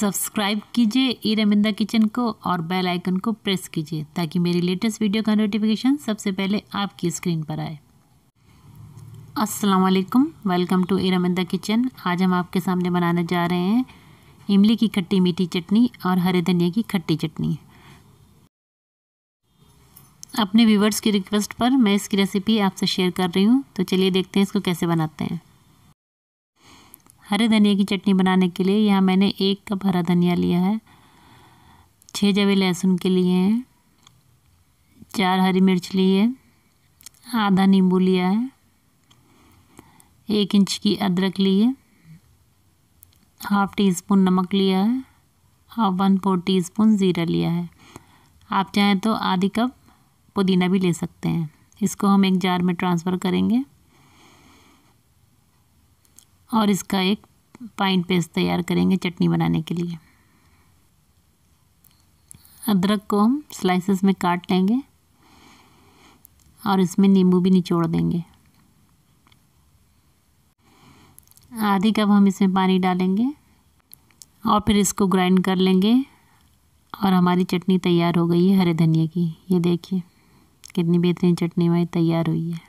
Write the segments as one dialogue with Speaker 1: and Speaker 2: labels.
Speaker 1: Subscribe कीजिए ई रमिंदा kitchen को और बेल आइकन को प्रेस कीजिए ताकि मेरी लेटेस्ट वीडियो का नोटिफिकेशन सबसे पहले आपकी स्क्रीन पर आए असलकम वेलकम टू ई रमिंदा किचन आज हम आपके सामने बनाने जा रहे हैं इमली की खट्टी मीठी चटनी और हरे धनिया की खट्टी चटनी अपने व्यूवर्स की रिक्वेस्ट पर मैं इसकी रेसिपी आपसे शेयर कर रही हूँ तो चलिए देखते हैं इसको कैसे बनाते हैं हरे धनिया की चटनी बनाने के लिए यहाँ मैंने एक कप हरा धनिया लिया है छः जवे लहसुन के लिए हैं चार हरी मिर्च ली है आधा नींबू लिया है एक इंच की अदरक ली है हाफ टी स्पून नमक लिया है और वन फोर टी स्पून ज़ीरा लिया है आप चाहें तो आधी कप पुदीना भी ले सकते हैं इसको हम एक जार में ट्रांसफ़र करेंगे और इसका एक पाइन पेस्ट तैयार करेंगे चटनी बनाने के लिए अदरक को हम स्लाइसेस में काट लेंगे और इसमें नींबू भी निचोड़ देंगे आधी कप हम इसमें पानी डालेंगे और फिर इसको ग्राइंड कर लेंगे और हमारी चटनी तैयार हो गई है हरे धनिया की ये देखिए कितनी बेहतरीन चटनी हमारी तैयार हुई है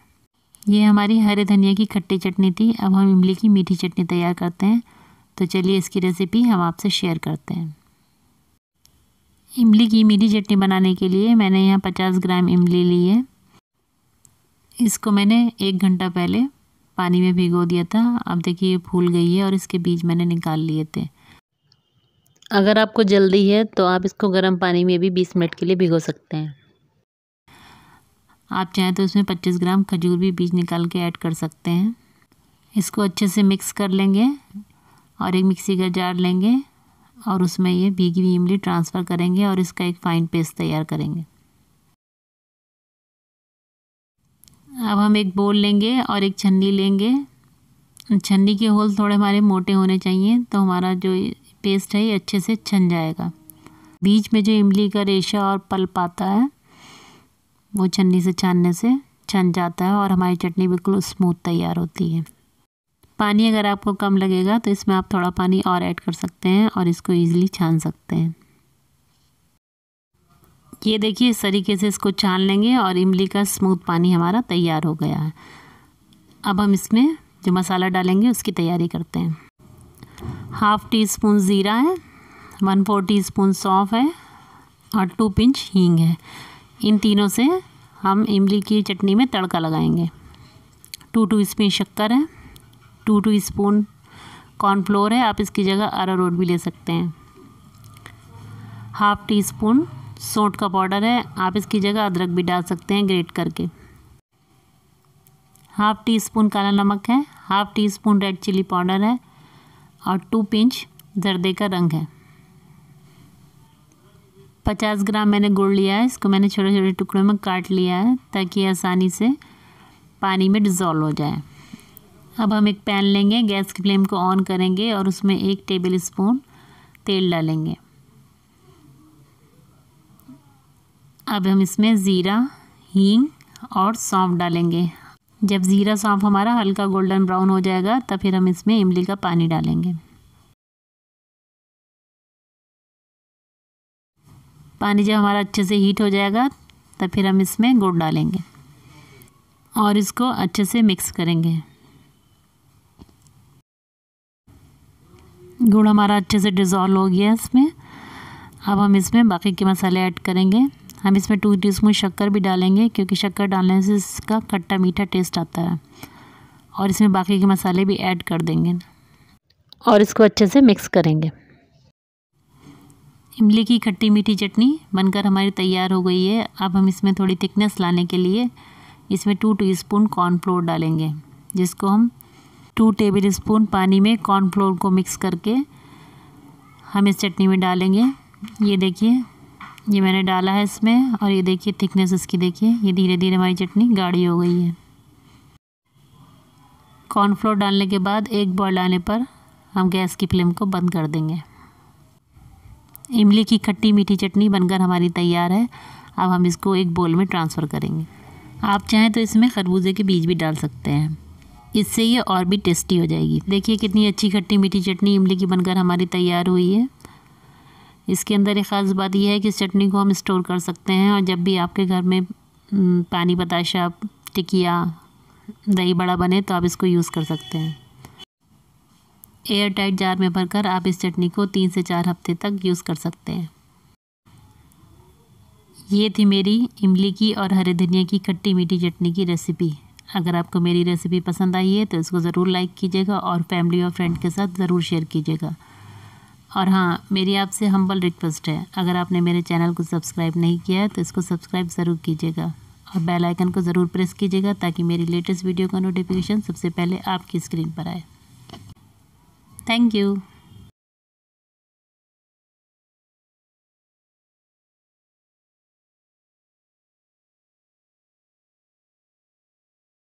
Speaker 1: ये हमारी हरे धनिया की खट्टी चटनी थी अब हम इमली की मीठी चटनी तैयार करते हैं तो चलिए इसकी रेसिपी हम आपसे शेयर करते हैं इमली की मीठी चटनी बनाने के लिए मैंने यहाँ पचास ग्राम इमली ली है इसको मैंने एक घंटा पहले पानी में भिगो दिया था अब देखिए ये फूल गई है और इसके बीज मैंने निकाल लिए थे अगर आपको जल्दी है तो आप इसको गर्म पानी में भी 20 मिनट के लिए भिगो सकते हैं आप चाहें तो उसमें 25 ग्राम खजूर भी बीज निकाल के ऐड कर सकते हैं इसको अच्छे से मिक्स कर लेंगे और एक मिक्सी का जार लेंगे और उसमें ये भीगी हुई इमली ट्रांसफ़र करेंगे और इसका एक फ़ाइन पेस्ट तैयार करेंगे अब हम एक बोल लेंगे और एक छन्नी लेंगे छन्नी के होल थोड़े हमारे मोटे होने चाहिए तो हमारा जो पेस्ट है ये अच्छे से छन जाएगा बीच में जो इमली का रेशा और पल्प आता है वो छन्नी से छानने से छन जाता है और हमारी चटनी बिल्कुल स्मूथ तैयार होती है पानी अगर आपको कम लगेगा तो इसमें आप थोड़ा पानी और ऐड कर सकते हैं और इसको ईज़िली छान सकते हैं ये देखिए इस तरीके से इसको छान लेंगे और इमली का स्मूथ पानी हमारा तैयार हो गया है अब हम इसमें जो मसाला डालेंगे उसकी तैयारी करते हैं हाफ टी स्पून ज़ीरा है वन फोर टी स्पून सौंफ है और टू पिंच हींग है इन तीनों से हम इमली की चटनी में तड़का लगाएंगे टू टू स्पून शक्कर है टू टू स्पून कॉर्नफ्लोर है आप इसकी जगह अरारोट भी ले सकते हैं हाफ टी स्पून सोट का पाउडर है आप इसकी जगह अदरक भी डाल सकते हैं ग्रेट करके हाफ टी स्पून काला नमक है half teaspoon red chilli powder है और टू पिंच जर्दे का रंग है पचास ग्राम मैंने गुड़ लिया है इसको मैंने छोटे छोटे टुकड़ों में काट लिया है ताकि आसानी से पानी में डिज़ोल्व हो जाए अब हम एक पैन लेंगे गैस की फ्लेम को ऑन करेंगे और उसमें एक टेबल स्पून तेल डालेंगे अब हम इसमें ज़ीरा हींग और सौंफ डालेंगे जब ज़ीरा सौंफ हमारा हल्का गोल्डन ब्राउन हो जाएगा तब फिर हम इसमें इमली का पानी डालेंगे पानी जब हमारा अच्छे से हीट हो जाएगा तब फिर हम इसमें गुड़ डालेंगे और इसको अच्छे से मिक्स करेंगे गुड़ हमारा अच्छे से डिज़ोल्व हो गया इसमें अब हम इसमें बाकी के मसाले ऐड करेंगे हम इसमें टू टीस्पून शक्कर भी डालेंगे क्योंकि शक्कर डालने से इसका खट्टा मीठा टेस्ट आता है और इसमें बाकी के मसाले भी ऐड कर देंगे और इसको अच्छे से मिक्स करेंगे इमली की खट्टी मीठी चटनी बनकर हमारी तैयार हो गई है अब हम इसमें थोड़ी थिकनेस लाने के लिए इसमें टू टीस्पून कॉर्नफ्लोर डालेंगे जिसको हम टू टेबल स्पून पानी में कॉर्नफ्लोर को मिक्स करके हम इस चटनी में डालेंगे ये देखिए ये मैंने डाला है इसमें और ये देखिए थिकनेस इसकी देखिए ये धीरे धीरे हमारी चटनी गाढ़ी हो गई है कॉर्नफ्लोर डालने के बाद एक बॉल आने पर हम गैस की फ्लेम को बंद कर देंगे इमली की खट्टी मीठी चटनी बनकर हमारी तैयार है अब हम इसको एक बोल में ट्रांसफ़र करेंगे आप चाहें तो इसमें खरबूजे के बीज भी डाल सकते हैं इससे ये और भी टेस्टी हो जाएगी देखिए कितनी अच्छी खट्टी मीठी चटनी इमली की बनकर हमारी तैयार हुई है इसके अंदर एक ख़ास बात यह है कि इस चटनी को हम स्टोर कर सकते हैं और जब भी आपके घर में पानी बताशा टिकिया दही बड़ा बने तो आप इसको यूज़ कर सकते हैं एयर टाइट जार में भरकर आप इस चटनी को तीन से चार हफ्ते तक यूज़ कर सकते हैं ये थी मेरी इमली की और हरे धनिया की खट्टी मीठी चटनी की रेसिपी अगर आपको मेरी रेसिपी पसंद आई है तो इसको ज़रूर लाइक कीजिएगा और फैमिली और फ्रेंड के साथ ज़रूर शेयर कीजिएगा और हाँ मेरी आपसे हम्बल रिक्वेस्ट है अगर आपने मेरे चैनल को सब्सक्राइब नहीं किया है तो इसको सब्सक्राइब ज़रूर कीजिएगा और बेल आइकन को ज़रूर प्रेस कीजिएगा ताकि मेरी लेटेस्ट वीडियो का नोटिफिकेशन सबसे पहले आपकी स्क्रीन पर आए Thank you.